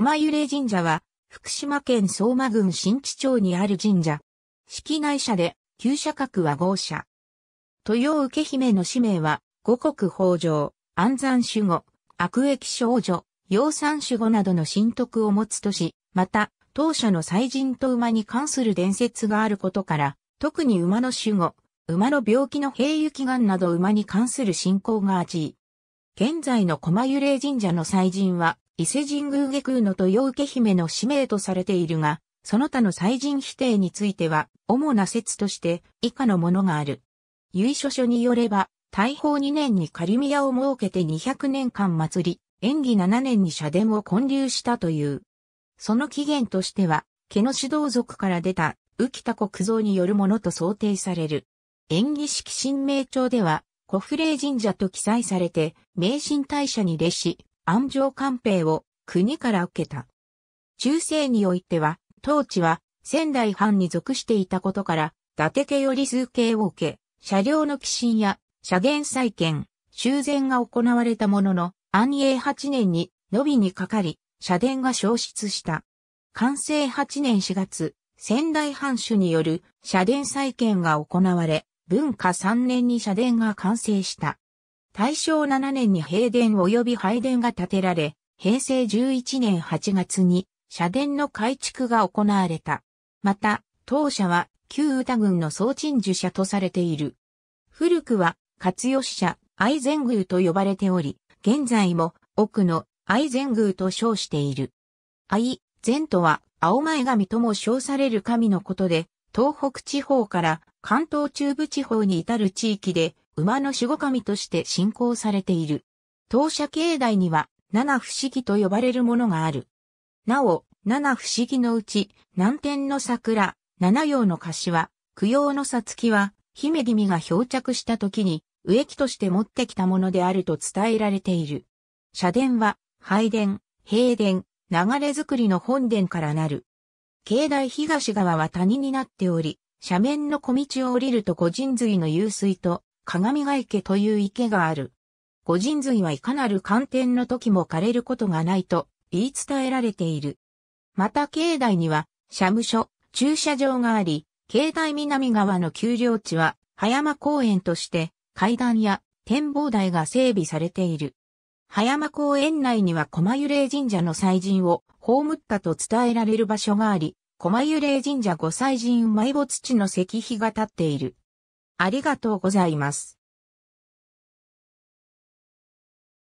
駒揺れ神社は、福島県相馬郡新地町にある神社。式内社で、旧社格は豪社。豊受姫の使命は、五穀豊穣、安産守護、悪役少女、養蚕守護などの神徳を持つとし、また、当社の祭神と馬に関する伝説があることから、特に馬の守護、馬の病気の平行祈願など馬に関する信仰が味。現在の駒揺霊神社の祭神は、伊勢神宮下空の豊受け姫の使命とされているが、その他の祭神否定については、主な説として以下のものがある。由緒書によれば、大宝2年にミ宮を設けて200年間祭り、演技7年に社殿を建立したという。その起源としては、毛の指導族から出た、浮田国蔵によるものと想定される。演技式神明帳では、古府霊神社と記載されて、名神大社に弟子、安城官兵を国から受けた。中世においては、当地は仙台藩に属していたことから、伊達家より数形を受け、車両の寄進や車源再建、修繕が行われたものの、安永8年に伸びにかかり、社殿が消失した。完成8年4月、仙台藩主による社殿再建が行われ、文化3年に社殿が完成した。大正7年に平殿及び拝殿が建てられ、平成11年8月に社殿の改築が行われた。また、当社は旧歌軍の総鎮守社とされている。古くは、勝吉社、愛禅宮と呼ばれており、現在も奥の愛禅宮と称している。愛、禅とは、青前神とも称される神のことで、東北地方から関東中部地方に至る地域で馬の守護神として信仰されている。当社境内には七不思議と呼ばれるものがある。なお、七不思議のうち、南天の桜、七葉の柏、供養のさつきは、姫君が漂着した時に植木として持ってきたものであると伝えられている。社殿は、拝殿、平殿、流れ作りの本殿からなる。境内東側は谷になっており、斜面の小道を降りると五神髄の湧水と鏡ヶ池という池がある。五神髄はいかなる寒天の時も枯れることがないと言い伝えられている。また境内には、社務所、駐車場があり、境内南側の丘陵地は、葉山公園として、階段や展望台が整備されている。葉山公園内には駒揺れ神社の祭神を葬ったと伝えられる場所があり、駒幽霊神社御祭神埋没地の石碑が立っている。ありがとうございます。